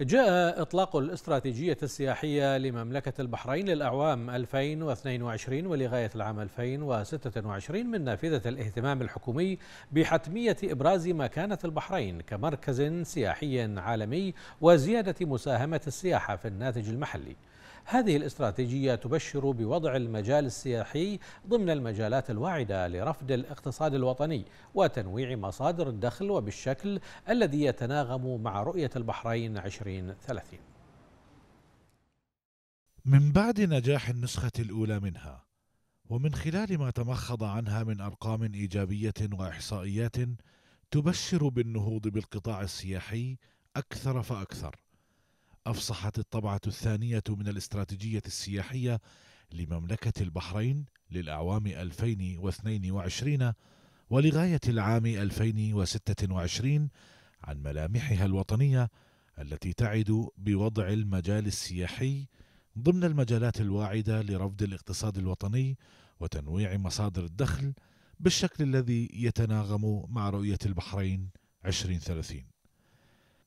جاء إطلاق الاستراتيجية السياحية لمملكة البحرين للأعوام 2022 ولغاية العام 2026 من نافذة الاهتمام الحكومي بحتمية إبراز مكانة البحرين كمركز سياحي عالمي وزيادة مساهمة السياحة في الناتج المحلي هذه الاستراتيجية تبشر بوضع المجال السياحي ضمن المجالات الواعدة لرفد الاقتصاد الوطني وتنويع مصادر الدخل وبالشكل الذي يتناغم مع رؤية البحرين 2030 من بعد نجاح النسخة الأولى منها ومن خلال ما تمخض عنها من أرقام إيجابية وإحصائيات تبشر بالنهوض بالقطاع السياحي أكثر فأكثر أفصحت الطبعة الثانية من الاستراتيجية السياحية لمملكة البحرين للأعوام 2022 ولغاية العام 2026 عن ملامحها الوطنية التي تعد بوضع المجال السياحي ضمن المجالات الواعدة لرفض الاقتصاد الوطني وتنويع مصادر الدخل بالشكل الذي يتناغم مع رؤية البحرين 2030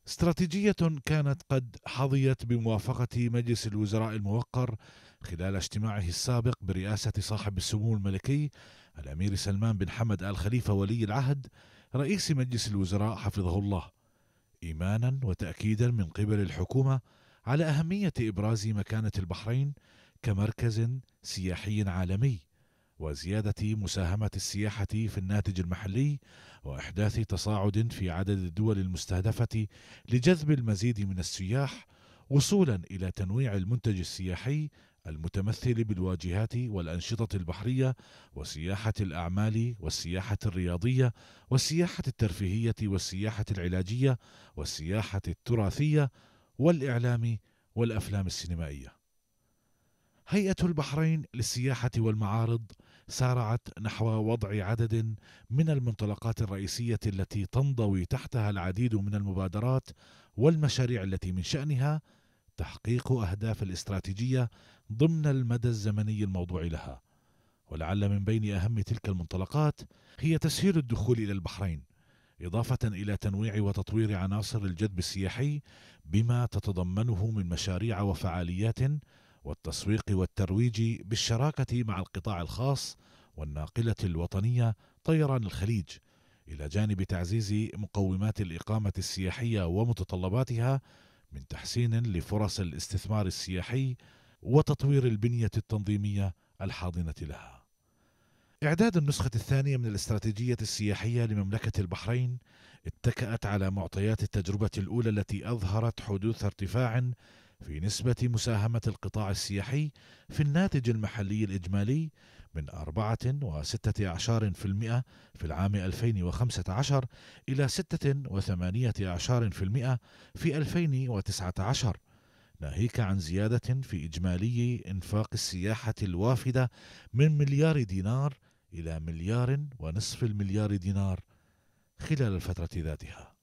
استراتيجية كانت قد حظيت بموافقة مجلس الوزراء الموقر خلال اجتماعه السابق برئاسة صاحب السمو الملكي الأمير سلمان بن حمد آل خليفة ولي العهد رئيس مجلس الوزراء حفظه الله إيمانا وتأكيدا من قبل الحكومة على أهمية إبراز مكانة البحرين كمركز سياحي عالمي وزيادة مساهمة السياحة في الناتج المحلي وإحداث تصاعد في عدد الدول المستهدفة لجذب المزيد من السياح وصولا إلى تنويع المنتج السياحي المتمثل بالواجهات والأنشطة البحرية وسياحة الأعمال والسياحة الرياضية والسياحة الترفيهية والسياحة العلاجية والسياحة التراثية والإعلام والأفلام السينمائية. هيئة البحرين للسياحة والمعارض سارعت نحو وضع عدد من المنطلقات الرئيسيه التي تنضوي تحتها العديد من المبادرات والمشاريع التي من شانها تحقيق اهداف الاستراتيجيه ضمن المدى الزمني الموضوع لها ولعل من بين اهم تلك المنطلقات هي تسهيل الدخول الى البحرين إضافة إلى تنويع وتطوير عناصر الجذب السياحي بما تتضمنه من مشاريع وفعاليات والتسويق والترويج بالشراكه مع القطاع الخاص والناقله الوطنيه طيران الخليج الى جانب تعزيز مقومات الاقامه السياحيه ومتطلباتها من تحسين لفرص الاستثمار السياحي وتطوير البنيه التنظيميه الحاضنه لها. إعداد النسخة الثانية من الاستراتيجية السياحية لمملكة البحرين اتكأت على معطيات التجربة الأولى التي أظهرت حدوث ارتفاع في نسبة مساهمة القطاع السياحي في الناتج المحلي الإجمالي من 4.16% في العام 2015 إلى 6.18% في 2019 ناهيك عن زيادة في إجمالي إنفاق السياحة الوافدة من مليار دينار إلى مليار ونصف المليار دينار خلال الفترة ذاتها